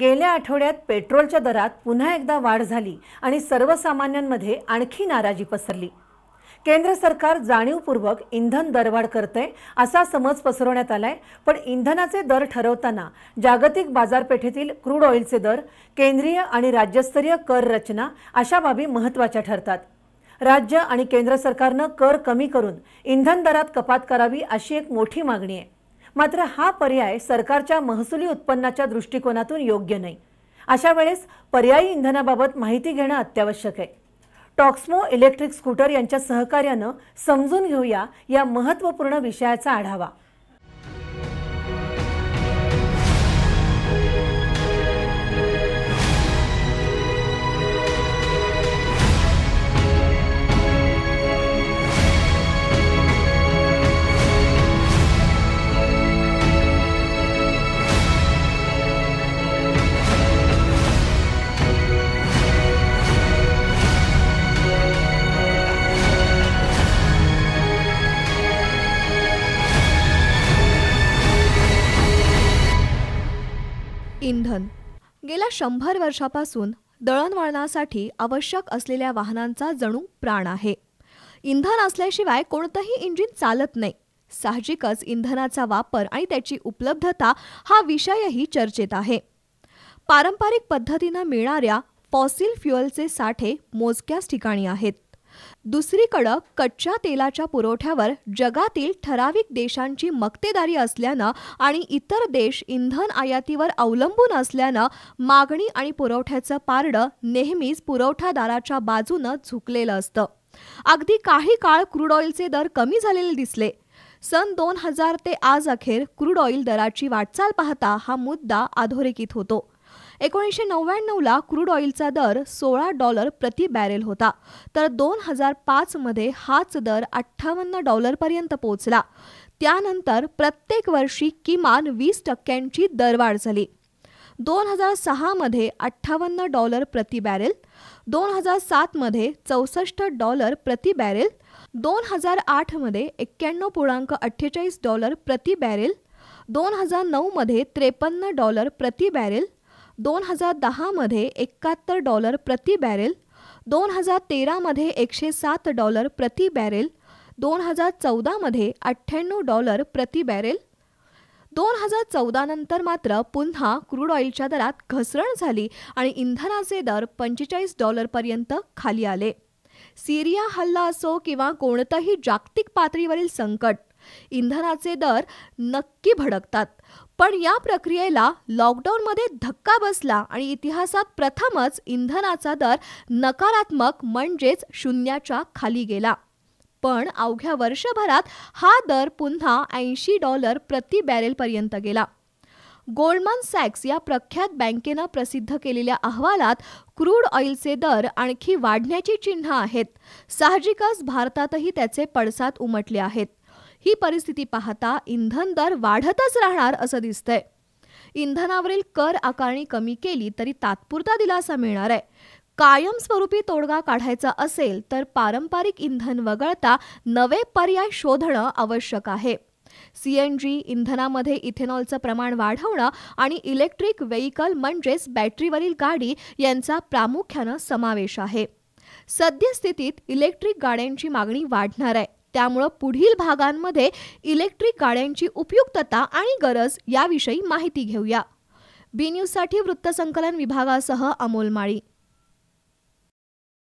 गेल्या आठवड्यात पेट्रोलच्या दरात पुन्हा एकदा वाढ झाली आणि सर्वसामान्यांमध्ये आणखी नाराजी पसरली केंद्र सरकार जाणीवपूर्वक इंधन दरवाढ करते असा समज पसरवण्यात आलाय पण इंधनाचे दर ठरवताना जागतिक बाजारपेठेतील क्रूड ऑइलचे दर केंद्रीय आणि राज्यस्तरीय कर रचना अशा बाबी महत्त्वाच्या ठरतात राज्य आणि केंद्र सरकारनं कर कमी करून इंधन दरात कपात करावी अशी एक मोठी मागणी आहे मात्र हा पर्याय सरकारच्या महसुली उत्पन्नाच्या दृष्टिकोनातून योग्य नाही अशा वेळेस पर्यायी इंधनाबाबत माहिती घेणं अत्यावश्यक आहे टॉक्समो इलेक्ट्रिक स्कूटर यांच्या सहकार्यानं समजून घेऊया या महत्त्वपूर्ण विषयाचा आढावा इंधन गेल्या शंभर वर्षापासून दळणवळणासाठी आवश्यक असलेल्या वाहनांचा जणू प्राण आहे इंधन असल्याशिवाय कोणतंही इंजिन चालत नाही साहजिकच इंधनाचा वापर आणि त्याची उपलब्धता हा विषयही चर्चेत आहे पारंपरिक पद्धतीनं मिळणाऱ्या फॉसिल फ्युअलचे साठे मोजक्याच ठिकाणी आहेत दुसरीकडं कच्च्या तेलाच्या पुरवठ्यावर जगातील ठराविक देशांची मक्तेदारी असल्यानं आणि इतर देश इंधन आयातीवर अवलंबून असल्यानं मागणी आणि पुरवठ्याचं पारडं नेहमीच पुरवठादाराच्या बाजूनं झुकलेलं असतं अगदी काही काळ क्रूड ऑइलचे दर कमी झालेले दिसले सन दोन हजार ते आज अखेर क्रूड ऑइल दराची वाटचाल पाहता हा मुद्दा अधोरेखित होतो एकोणीसशे नव्याण्णवला क्रूड ऑइलचा दर सोळा डॉलर प्रति बॅरेल होता तर दोन हजार पाचमध्ये हाच दर अठ्ठावन्न डॉलरपर्यंत पोहोचला त्यानंतर प्रत्येक वर्षी किमान वीस टक्क्यांची दरवाढ झाली दोन हजार सहामध्ये अठ्ठावन्न डॉलर प्रति बॅरेल दोन हजार सातमध्ये चौसष्ट डॉलर प्रति बॅरेल दोन हजार आठमध्ये एक्क्याण्णव पूर्णांक अठ्ठेचाळीस डॉलर प्रति बॅरेल दोन हजार नऊमध्ये त्रेपन्न डॉलर प्रति बॅरेल दोन हजार दहामध्ये एकाहत्तर डॉलर प्रति बॅरेल दोन हजार तेरामध्ये एकशे सात डॉलर प्रति बॅरेल दोन हजार चौदामध्ये अठ्ठ्याण्णव डॉलर प्रति बॅरेल दोन हजार चौदानंतर मात्र पुन्हा क्रूड ऑइलच्या दरात घसरण झाली आणि इंधनाचे दर पंचेचाळीस डॉलरपर्यंत खाली आले सिरिया हल्ला असो किंवा कोणतंही जागतिक पातळीवरील संकट इंधनाचे दर नक्की भडकतात पण या प्रक्रियेला लॉकडाऊनमध्ये धक्का बसला आणि इतिहासात प्रथमच इंधनाचा दर नकारात्मक म्हणजेच शून्याच्या खाली गेला पण अवघ्या वर्षभरात हा दर पुन्हा ऐंशी डॉलर प्रति बॅरेलपर्यंत गेला गोल्डमन सॅक्स या प्रख्यात बँकेनं प्रसिद्ध केलेल्या अहवालात क्रूड ऑइलचे दर आणखी वाढण्याची चिन्ह आहेत साहजिकच भारतातही त्याचे पडसाद उमटले आहेत ही परिस्थिती पाहता इंधन दर वाढतच राहणार असं दिसतंय इंधनावरील कर आकारणी कमी केली तरी तात्पुरता दिलासा मिळणार आहे कायमस्वरूपी तोडगा काढायचा असेल तर पारंपरिक इंधन वगळता नवे पर्याय शोधणं आवश्यक आहे सीएनजी इंधनामध्ये इथेनॉलचं प्रमाण वाढवणं आणि इलेक्ट्रिक व्हेकल म्हणजेच बॅटरीवरील गाडी यांचा प्रामुख्यानं समावेश आहे सद्यस्थितीत इलेक्ट्रिक गाड्यांची मागणी वाढणार आहे त्यामुळं पुढील भागांमध्ये इलेक्ट्रिक गाड्यांची उपयुक्तता आणि गरज याविषयी माहिती घेऊया बी न्यूजसाठी वृत्तसंकलन विभागासह अमोल माळी